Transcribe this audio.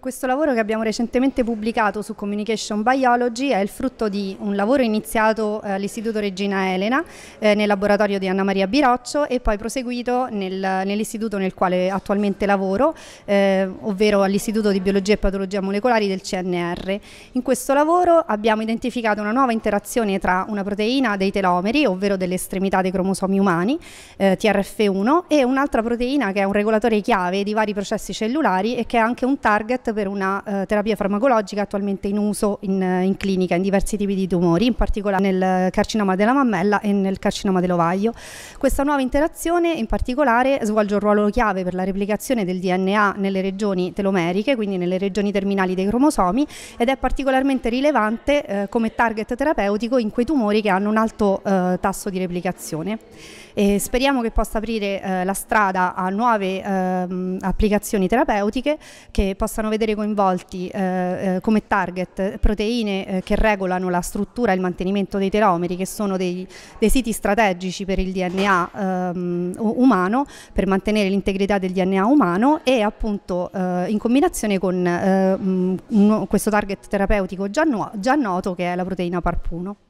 Questo lavoro che abbiamo recentemente pubblicato su Communication Biology è il frutto di un lavoro iniziato eh, all'Istituto Regina Elena eh, nel laboratorio di Anna Maria Biroccio e poi proseguito nel, nell'istituto nel quale attualmente lavoro, eh, ovvero all'Istituto di Biologia e Patologia Molecolari del CNR. In questo lavoro abbiamo identificato una nuova interazione tra una proteina dei telomeri, ovvero delle estremità dei cromosomi umani, eh, TRF1, e un'altra proteina che è un regolatore chiave di vari processi cellulari e che è anche un target per una eh, terapia farmacologica attualmente in uso in, eh, in, clinica in diversi tipi di tumori, in particolare nel carcinoma della mammella e nel carcinoma dell'ovaio. Questa nuova interazione in particolare svolge un ruolo chiave per la replicazione del DNA nelle regioni telomeriche, quindi nelle regioni terminali dei cromosomi ed è particolarmente rilevante eh, come target terapeutico in quei tumori che hanno un alto eh, tasso di replicazione. E speriamo che possa aprire eh, la strada a nuove ehm, applicazioni terapeutiche che possano vedere vedere coinvolti eh, eh, come target proteine eh, che regolano la struttura e il mantenimento dei telomeri, che sono dei, dei siti strategici per il DNA ehm, umano, per mantenere l'integrità del DNA umano e appunto eh, in combinazione con mh, questo target terapeutico già, no, già noto che è la proteina PARP1.